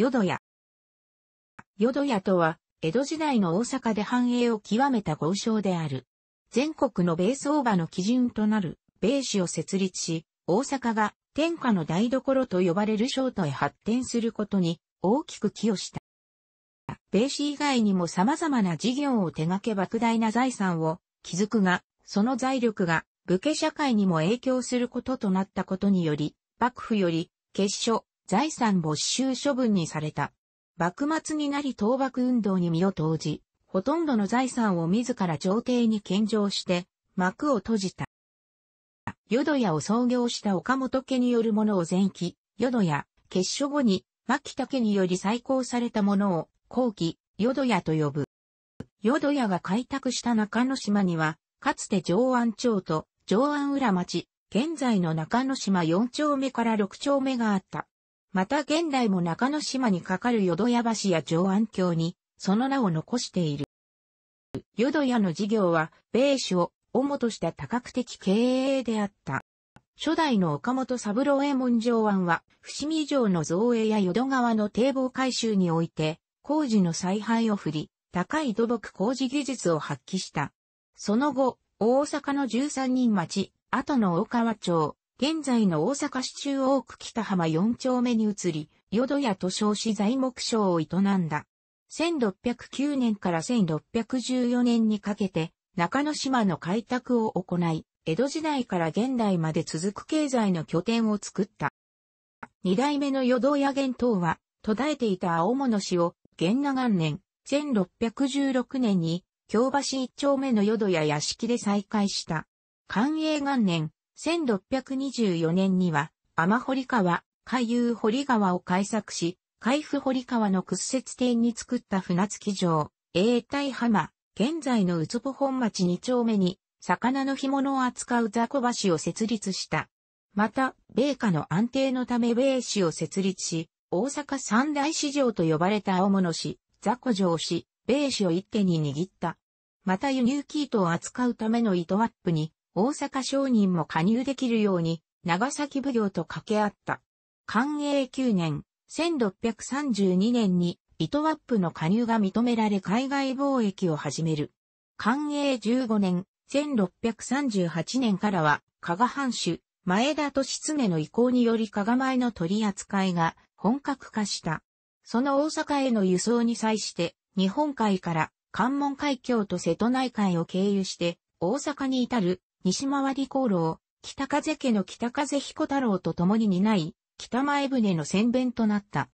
淀屋。淀屋とは、江戸時代の大阪で繁栄を極めた豪商である。全国の米相場の基準となる、米市を設立し、大阪が天下の台所と呼ばれる商都へ発展することに大きく寄与した。米市以外にも様々な事業を手掛け莫大な財産を築くが、その財力が武家社会にも影響することとなったことにより、幕府より結所、財産没収処分にされた。幕末になり倒幕運動に身を投じ、ほとんどの財産を自ら朝廷に献上して、幕を閉じた。淀屋を創業した岡本家によるものを前期、淀屋、結所後に、牧田家により再興されたものを、後期、淀屋と呼ぶ。淀屋が開拓した中野島には、かつて上安町と上安浦町、現在の中野島4丁目から6丁目があった。また現代も中之島に架かる淀屋橋や上安橋に、その名を残している。淀屋の事業は、米酒を主とした多角的経営であった。初代の岡本三郎衛門上案は、伏見城の造営や淀川の堤防改修において、工事の再配を振り、高い土木工事技術を発揮した。その後、大阪の13人町、後の大川町、現在の大阪市中央区北浜4丁目に移り、淀屋と称し材木商を営んだ。1609年から1614年にかけて、中野島の開拓を行い、江戸時代から現代まで続く経済の拠点を作った。二代目の淀屋源等は、途絶えていた青物市を、元那元年、1616年に、京橋一丁目の淀屋屋敷で再開した。寛永元年、1624年には、天堀川、海遊堀川を開削し、海府堀川の屈折点に作った船着き場、永代浜、現在の宇都保本町二丁目に、魚の干物を扱う雑魚橋を設立した。また、米価の安定のため米市を設立し、大阪三大市場と呼ばれた青物市、雑魚城市、米市を一手に握った。また輸入生糸を扱うための糸ワップに、大阪商人も加入できるように、長崎奉行と掛け合った。寛永9年、1632年に、糸ワップの加入が認められ海外貿易を始める。寛永15年、1638年からは、加賀藩主、前田利常の意向により加賀前の取り扱いが本格化した。その大阪への輸送に際して、日本海から関門海峡と瀬戸内海を経由して、大阪に至る西回り航路を北風家の北風彦太郎と共に担い、北前船の先弁となった。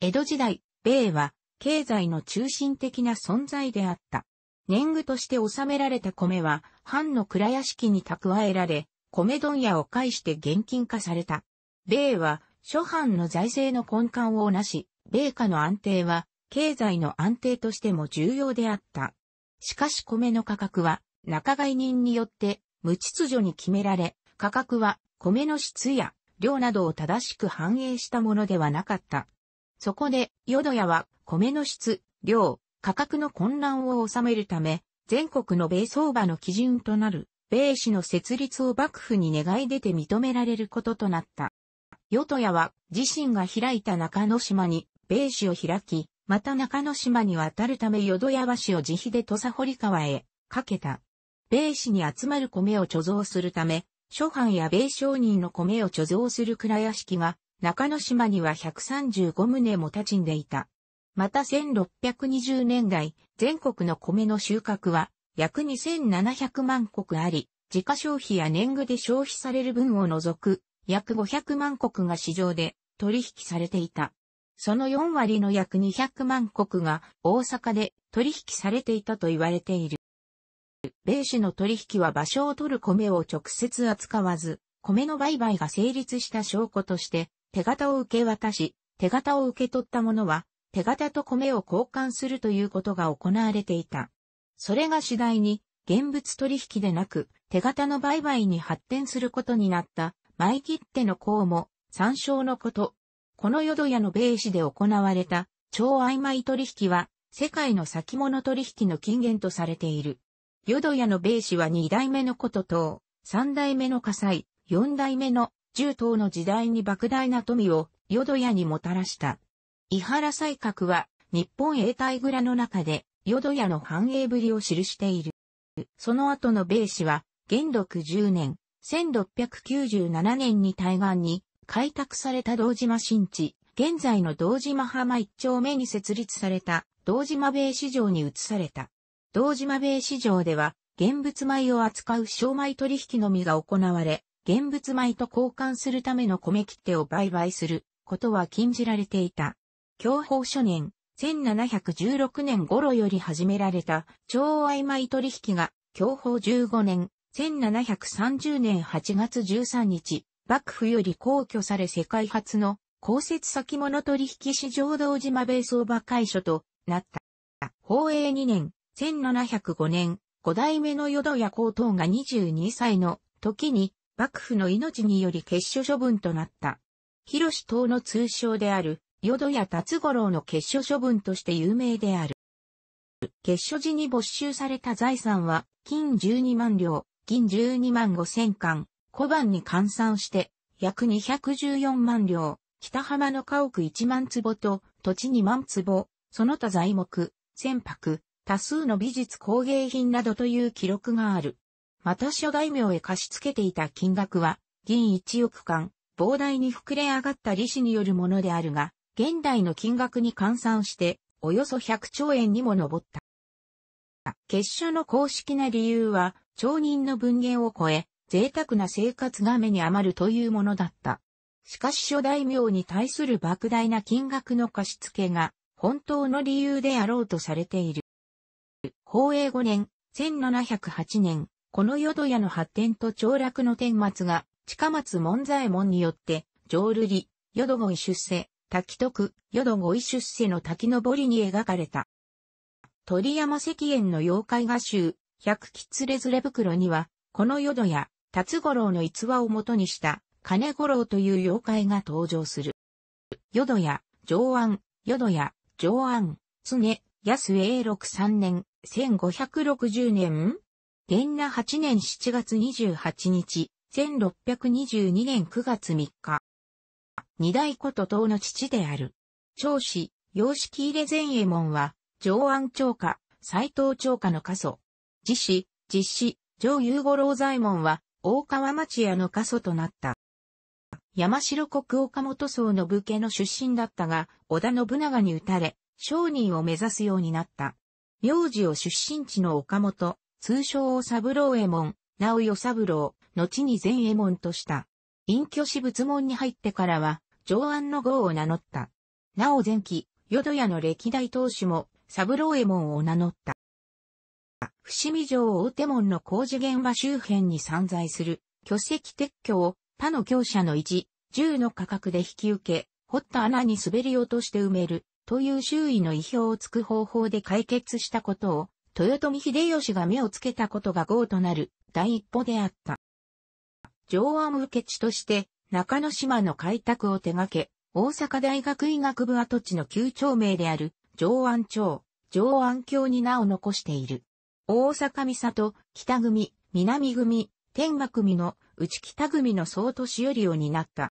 江戸時代、米は経済の中心的な存在であった。年貢として納められた米は、藩の蔵屋敷に蓄えられ、米問屋を介して現金化された。米は、諸藩の財政の根幹をなし、米価の安定は、経済の安定としても重要であった。しかし米の価格は、仲買人によって無秩序に決められ、価格は米の質や量などを正しく反映したものではなかった。そこで、淀屋は米の質、量、価格の混乱を収めるため、全国の米相場の基準となる、米市の設立を幕府に願い出て認められることとなった。淀屋は自身が開いた中之島に米市を開き、また中之島に渡るため淀屋橋を自費で土佐堀川へかけた。米市に集まる米を貯蔵するため、諸藩や米商人の米を貯蔵する蔵屋敷が、中之島には135棟も立ちんでいた。また1620年代、全国の米の収穫は約2700万石あり、自家消費や年貢で消費される分を除く約500万石が市場で取引されていた。その4割の約200万石が大阪で取引されていたと言われている。米市の取引は場所を取る米を直接扱わず、米の売買が成立した証拠として、手形を受け渡し、手形を受け取った者は、手形と米を交換するということが行われていた。それが次第に、現物取引でなく、手形の売買に発展することになった、前切手の項も、参照のこと。この淀屋の米市で行われた、超曖昧取引は、世界の先物取引の金源とされている。淀屋の米氏は二代目のこと等、三代目の火災、四代目の重等の時代に莫大な富を淀屋にもたらした。伊原西閣は日本永代蔵の中で淀屋の繁栄ぶりを記している。その後の米氏は、元禄10年、1697年に対岸に開拓された道島新地、現在の道島浜一丁目に設立された道島米市場に移された。道島米市場では、現物米を扱う商米取引のみが行われ、現物米と交換するための米切手を売買することは禁じられていた。享保初年、1716年頃より始められた、超曖昧取引が、享保15年、1730年8月13日、幕府より皇居され世界初の公設先物取引市場道島米相場会所となった。法永2年、1705年、五代目の淀屋高等が22歳の時に幕府の命により決所処分となった。広志党の通称である、淀屋達五郎の決所処分として有名である。決所時に没収された財産は、金12万両、銀12万5千貫、小判に換算して、約214万両、北浜の家屋1万坪と、土地2万坪、その他材木、船舶、多数の美術工芸品などという記録がある。また諸大名へ貸し付けていた金額は、銀1億間、膨大に膨れ上がった利子によるものであるが、現代の金額に換算して、およそ100兆円にも上った。結社の公式な理由は、町人の文言を超え、贅沢な生活が目に余るというものだった。しかし諸大名に対する莫大な金額の貸し付けが、本当の理由であろうとされている。宝永5年、1708年、この淀屋の発展と凋落の顛末が、近松門左衛門によって、浄瑠璃、淀位出世、滝徳、淀位出世の滝登りに描かれた。鳥山石燕の妖怪画集、百吉つれずれ袋には、この淀屋、達五郎の逸話をもとにした、金五郎という妖怪が登場する。淀屋、上安、淀屋、上安、常、安永六三年、1560年元那8年7月28日、1622年9月3日。二代こと党の父である。長子、様式入れ前衛門は、上安長家、斎藤長家の家祖。自子、実子、上雄五郎左衛門は、大川町屋の家祖となった。山城国岡本荘の武家の出身だったが、織田信長に打たれ、商人を目指すようになった。名字を出身地の岡本、通称を三郎右衛門、名を与三郎、後に前右衛門とした。隠居私仏門に入ってからは、上安の号を名乗った。なお前期、淀屋の歴代当主も、三郎右衛門を名乗った。伏見城大手門の工事現場周辺に散在する、巨石撤去を他の業者の維持、銃の価格で引き受け、掘った穴に滑り落として埋める、という周囲の意表をつく方法で解決したことを、豊臣秀吉が目をつけたことが号となる第一歩であった。上案受け地として、中之島の開拓を手掛け、大阪大学医学部跡地の旧町名である上安町、上安京に名を残している。大阪三里、北組、南組、天馬組の内北組の総年寄りを担った。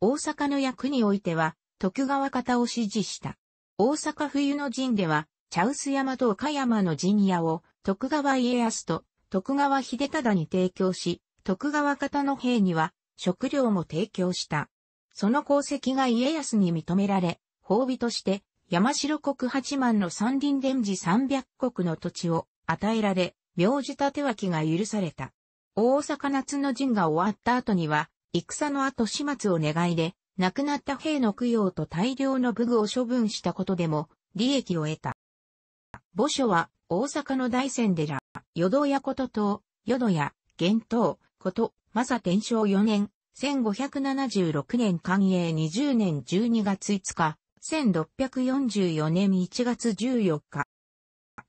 大阪の役においては、徳川方を支持した。大阪冬の陣では、茶臼山と岡山の陣屋を徳川家康と徳川秀忠に提供し、徳川方の兵には食料も提供した。その功績が家康に認められ、褒美として山城国八幡の三輪伝寺三百国の土地を与えられ、名字立脇が許された。大阪夏の陣が終わった後には、戦の後始末を願いで、亡くなった兵の供養と大量の武具を処分したことでも、利益を得た。墓所は、大阪の大仙寺、淀屋ことと、淀屋、玄東、こと、正天正4年、1576年寛永20年12月5日、1644年1月14日。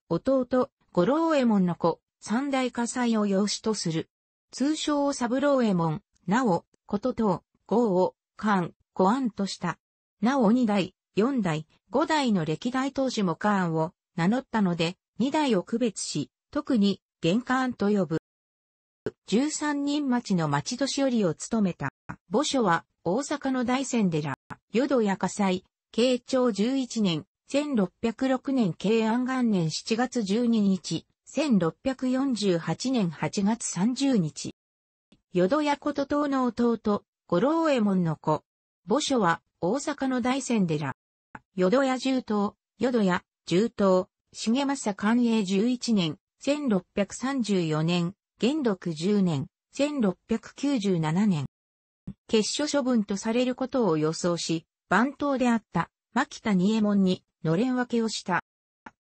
弟、五郎右衛門の子、三大火災を養子とする。通称を三郎右衛門、なお、ことと、号を、カーン、コアンとした。なお2代、4代、5代の歴代当時もカーンを名乗ったので、2代を区別し、特に、玄関と呼ぶ。13人町の町年寄りを務めた。墓所は、大阪の大仙寺、淀屋火災、慶長11年、1606年慶安元年7月12日、1648年8月30日。淀屋こと島の弟、五郎右衛門の子。墓所は、大阪の大仙寺。淀屋重刀、淀屋、重刀、重政寛永11年、1634年、元禄10年、1697年。決所処分とされることを予想し、番頭であった、牧田仁右衛門に、のれん分けをした。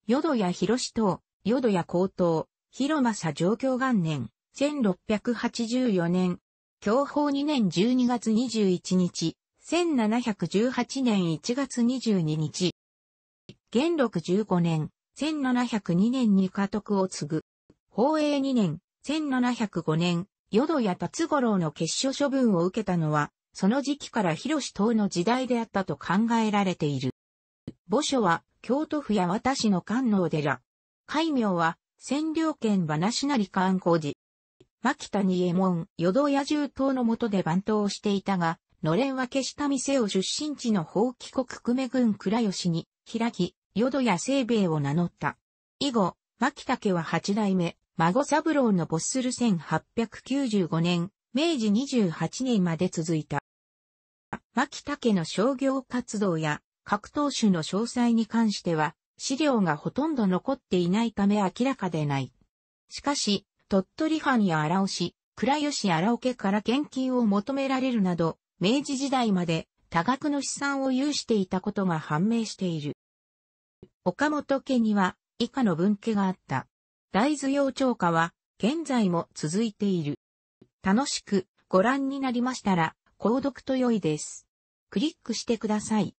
淀屋広刀、淀屋高刀、広政上京元年、1684年、享保2年12月21日、1718年1月22日。元禄15年、1702年に家督を継ぐ。宝永2年、1705年、淀谷達五郎の結所処分を受けたのは、その時期から広志党の時代であったと考えられている。墓所は、京都府や私の官能寺。戒名は、占領県話なり観光寺。牧田に右衛門、淀屋重刀の下で番頭をしていたが、のれん分けした店を出身地の法規国久米郡倉吉に開き、淀屋清兵衛を名乗った。以後、牧田家は八代目、孫三郎の没する1895年、明治28年まで続いた。牧田家の商業活動や格闘種の詳細に関しては、資料がほとんど残っていないため明らかでない。しかし、鳥取藩や荒尾市、倉吉荒尾家から献金を求められるなど、明治時代まで多額の資産を有していたことが判明している。岡本家には以下の分家があった。大豆養調家は現在も続いている。楽しくご覧になりましたら、購読と良いです。クリックしてください。